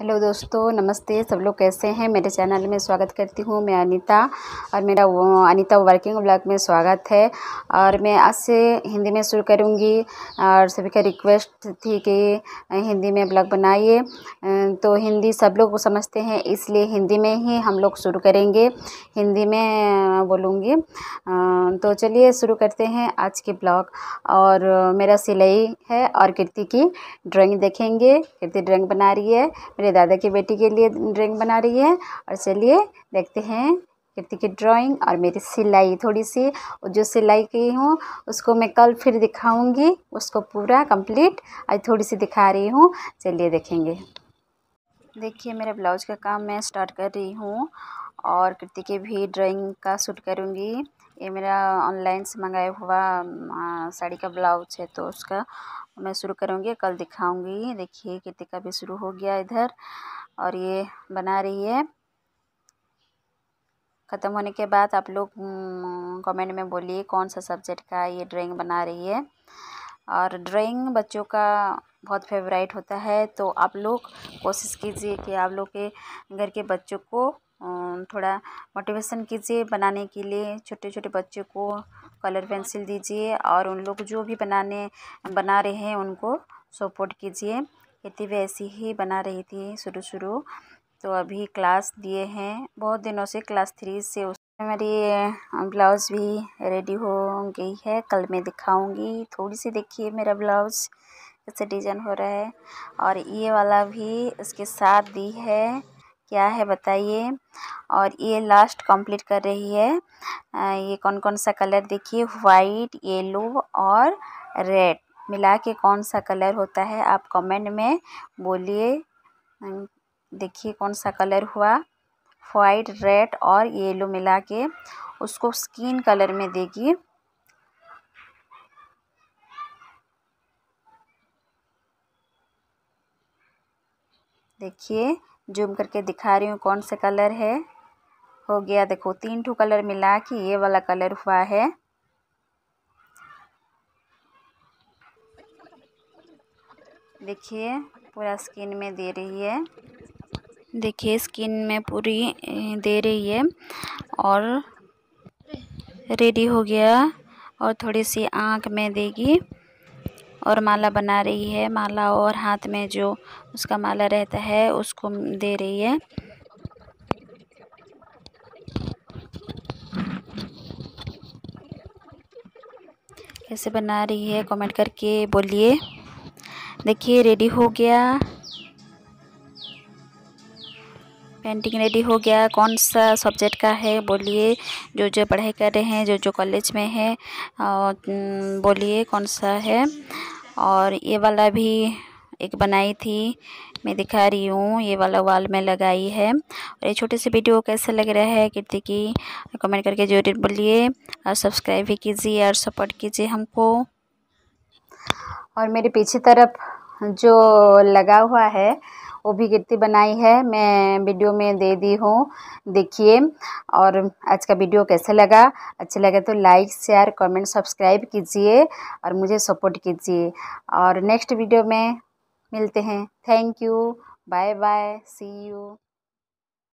hello दोस्तों नमस्ते सब लोग कैसे हैं मेरे चैनल में स्वागत करती हूँ मैं अनीता और मेरा वो अनीता वर्किंग ब्लॉग में स्वागत है और मैं आज से हिंदी में शुरू करूँगी और सभी का रिक्वेस्ट थी कि हिंदी में ब्लॉग बनाइए तो हिंदी सब लोग समझते हैं इसलिए हिंदी में ही हम लोग शुरू करेंगे हिंदी में बोलूँगी तो चलिए शुरू करते हैं आज के ब्लॉग और मेरा सिलाई है और कीर्ति की ड्राॅइंग देखेंगे कीर्ति ड्राॅइंग बना रही है मेरे दादा की बेटी के लिए ड्राइंग बना रही है और चलिए देखते हैं कृति की ड्राइंग और मेरी सिलाई थोड़ी सी जो सिलाई की हूँ उसको मैं कल फिर दिखाऊंगी उसको पूरा कंप्लीट आज थोड़ी सी दिखा रही हूँ चलिए देखेंगे देखिए मेरे ब्लाउज़ का काम मैं स्टार्ट कर रही हूँ और कृति के भी ड्राइंग का शूट करूँगी ये मेरा ऑनलाइन से मंगाया हुआ साड़ी का ब्लाउज है तो उसका मैं शुरू करूँगी कल दिखाऊँगी देखिए का भी शुरू हो गया इधर और ये बना रही है ख़त्म होने के बाद आप लोग कमेंट में बोलिए कौन सा सब्जेक्ट का ये ड्राइंग बना रही है और ड्राइंग बच्चों का बहुत फेवरेट होता है तो आप लोग कोशिश कीजिए कि आप लोग के घर के बच्चों को थोड़ा मोटिवेशन कीजिए बनाने के लिए छोटे छोटे बच्चों को कलर पेंसिल दीजिए और उन लोग जो भी बनाने बना रहे हैं उनको सपोर्ट कीजिए खेती भी ऐसी ही बना रही थी शुरू शुरू तो अभी क्लास दिए हैं बहुत दिनों से क्लास थ्री से उस मेरी ब्लाउज़ भी रेडी हो गई है कल मैं दिखाऊंगी थोड़ी सी देखिए मेरा ब्लाउज़ कैसे डिजाइन हो रहा है और ये वाला भी उसके साथ दी है क्या है बताइए और ये लास्ट कंप्लीट कर रही है ये कौन कौन सा कलर देखिए वाइट येलो और रेड मिला के कौन सा कलर होता है आप कमेंट में बोलिए देखिए कौन सा कलर हुआ वाइट रेड और येलो मिला के उसको स्किन कलर में देगी देखिए जूम करके दिखा रही हूँ कौन सा कलर है हो गया देखो तीन ठो कलर मिला के ये वाला कलर हुआ है देखिए पूरा स्किन में दे रही है देखिए स्किन में पूरी दे रही है और रेडी हो गया और थोड़ी सी आँख में देगी और माला बना रही है माला और हाथ में जो उसका माला रहता है उसको दे रही है कैसे बना रही है कमेंट करके बोलिए देखिए रेडी हो गया पेंटिंग रेडी हो गया कौन सा सब्जेक्ट का है बोलिए जो जो पढ़ाई कर रहे हैं जो जो कॉलेज में है हम्म, बोलिए कौन सा है और ये वाला भी एक बनाई थी मैं दिखा रही हूँ ये वाला वाल में लगाई है और ये छोटे से वीडियो कैसा लग रहा है कीर्ति की कमेंट करके जरूर बोलिए और सब्सक्राइब भी कीजिए और सपोर्ट कीजिए हमको और मेरे पीछे तरफ जो लगा हुआ है वो भी कीर्ति बनाई है मैं वीडियो में दे दी हूँ देखिए और आज का वीडियो कैसे लगा अच्छा लगा तो लाइक शेयर कमेंट सब्सक्राइब कीजिए और मुझे सपोर्ट कीजिए और नेक्स्ट वीडियो में मिलते हैं thank you bye bye see you